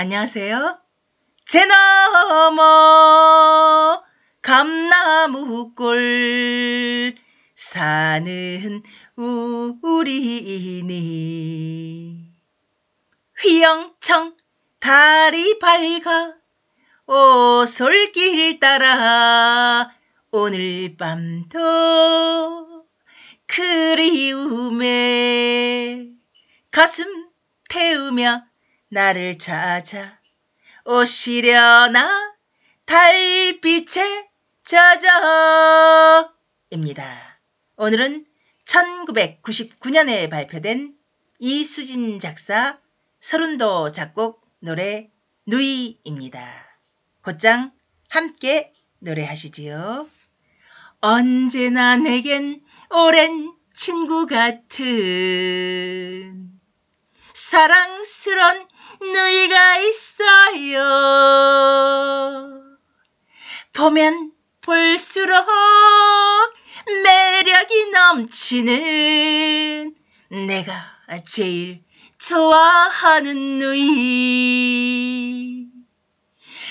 안녕하세요. 제너머 감나무골 사는 우리니 휘영청 달이 밝아 오솔길 따라 오늘 밤도 그리움에 가슴 태우며 나를 찾아 오시려나 달빛에 젖어 입니다. 오늘은 1999년에 발표된 이수진 작사 서른도 작곡 노래 누이입니다. 곧장 함께 노래하시지요. 언제나 내겐 오랜 친구 같은 사랑스런 누이가 있어요. 보면 볼수록 매력이 넘치는 내가 제일 좋아하는 누이.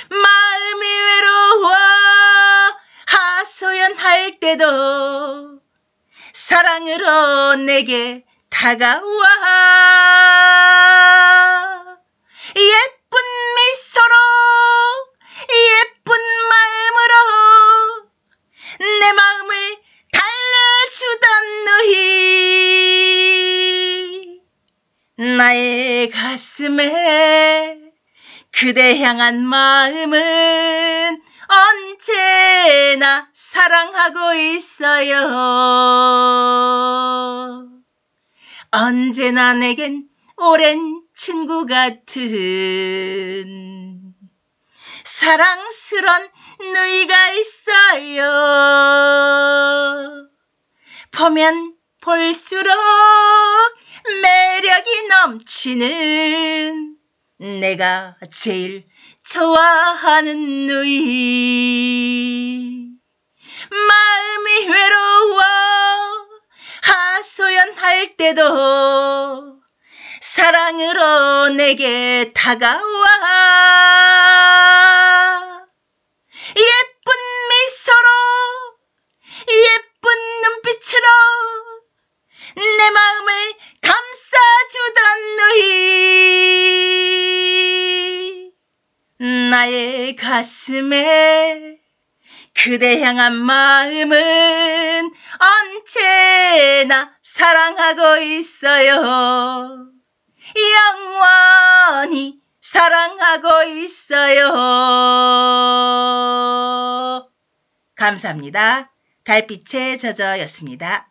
마음이 외로워 하소연할 때도 사랑으로 내게 다가와. 나의 가슴에 그대 향한 마음은 언제나 사랑하고 있어요. 언제나 내겐 오랜 친구 같은 사랑스런 누이가 있어요. 보면 볼수록 매력이 넘치는 내가 제일 좋아하는 누이 마음이 외로워 하소연할 때도 사랑으로 내게 다가와 나의 가슴에 그대 향한 마음은 언제나 사랑하고 있어요. 영원히 사랑하고 있어요. 감사합니다. 달빛에 젖어였습니다.